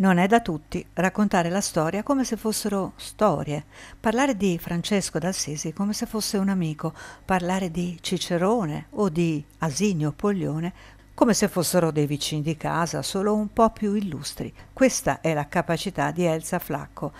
Non è da tutti raccontare la storia come se fossero storie, parlare di Francesco d'Assisi come se fosse un amico, parlare di Cicerone o di Asinio Poglione come se fossero dei vicini di casa, solo un po' più illustri. Questa è la capacità di Elsa Flacco,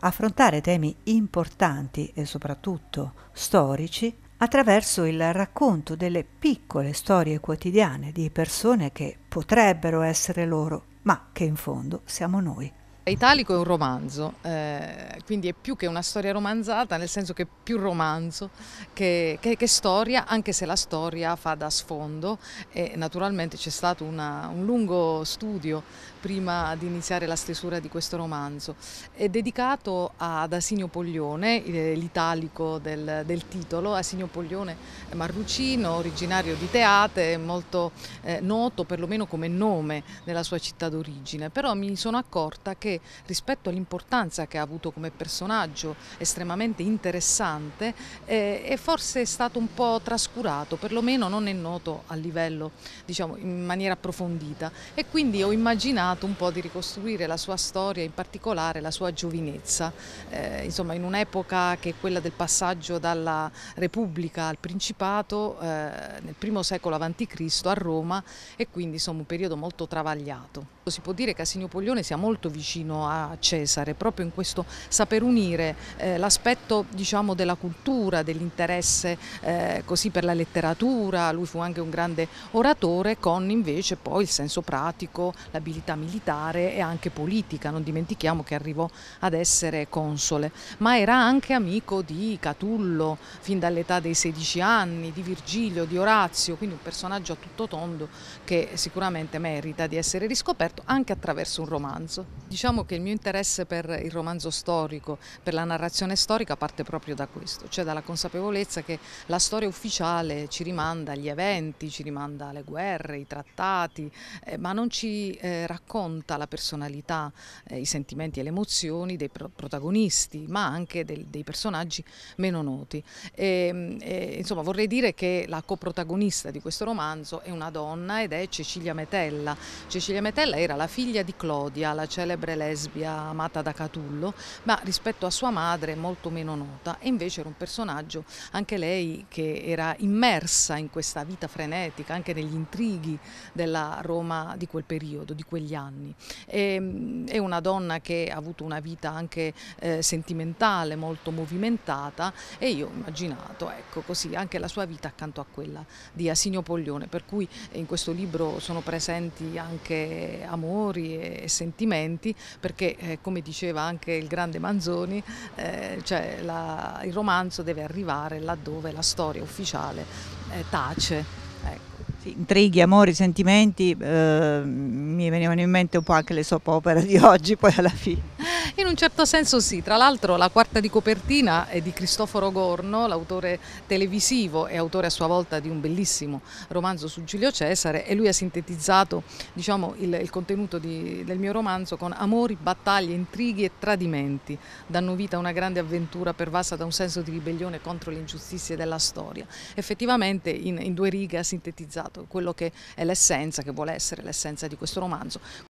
affrontare temi importanti e soprattutto storici attraverso il racconto delle piccole storie quotidiane di persone che potrebbero essere loro, ma che in fondo siamo noi. Italico è un romanzo, eh, quindi è più che una storia romanzata, nel senso che è più romanzo che, che, che storia, anche se la storia fa da sfondo e naturalmente c'è stato una, un lungo studio prima di iniziare la stesura di questo romanzo. È dedicato ad Asinio Poglione, l'italico del, del titolo, Asinio Poglione Marrucino, originario di Teate, molto eh, noto perlomeno come nome nella sua città d'origine, però mi sono accorta che rispetto all'importanza che ha avuto come personaggio estremamente interessante eh, e forse è stato un po' trascurato, perlomeno non è noto a livello, diciamo, in maniera approfondita e quindi ho immaginato un po' di ricostruire la sua storia, in particolare la sua giovinezza, eh, insomma in un'epoca che è quella del passaggio dalla Repubblica al Principato eh, nel primo secolo a.C. a Roma e quindi insomma un periodo molto travagliato. Si può dire che a Poglione sia molto vicino a Cesare, proprio in questo saper unire eh, l'aspetto diciamo, della cultura, dell'interesse eh, per la letteratura, lui fu anche un grande oratore, con invece poi il senso pratico, l'abilità militare e anche politica, non dimentichiamo che arrivò ad essere console, ma era anche amico di Catullo fin dall'età dei 16 anni, di Virgilio, di Orazio, quindi un personaggio a tutto tondo che sicuramente merita di essere riscoperto fatto anche attraverso un romanzo. Diciamo che il mio interesse per il romanzo storico, per la narrazione storica parte proprio da questo, cioè dalla consapevolezza che la storia ufficiale ci rimanda agli eventi, ci rimanda alle guerre, ai trattati, eh, ma non ci eh, racconta la personalità, eh, i sentimenti e le emozioni dei pro protagonisti, ma anche del, dei personaggi meno noti. E, ehm, e, insomma, vorrei dire che la coprotagonista di questo romanzo è una donna ed è Cecilia Metella. Cecilia Metella era era la figlia di Clodia, la celebre lesbia amata da Catullo, ma rispetto a sua madre molto meno nota e invece era un personaggio anche lei che era immersa in questa vita frenetica, anche negli intrighi della Roma di quel periodo, di quegli anni. E, mm, è una donna che ha avuto una vita anche eh, sentimentale, molto movimentata e io ho immaginato, ecco così, anche la sua vita accanto a quella di Asinio Poglione, per cui eh, in questo libro sono presenti anche amore amori e sentimenti perché eh, come diceva anche il grande Manzoni eh, cioè la, il romanzo deve arrivare laddove la storia ufficiale eh, tace. Ecco. intrighi, amori, sentimenti, eh, mi venivano in mente un po' anche le soap opera di oggi poi alla fine. In un certo senso sì, tra l'altro la quarta di copertina è di Cristoforo Gorno, l'autore televisivo e autore a sua volta di un bellissimo romanzo su Giulio Cesare e lui ha sintetizzato diciamo, il, il, contenuto di, del mio romanzo con amori, battaglie, intrighi e tradimenti, danno vita a una grande avventura pervasa da un senso di ribellione contro le ingiustizie della storia. Effettivamente in, in due righe ha sintetizzato quello che è l'essenza, che vuole essere l'essenza di questo romanzo.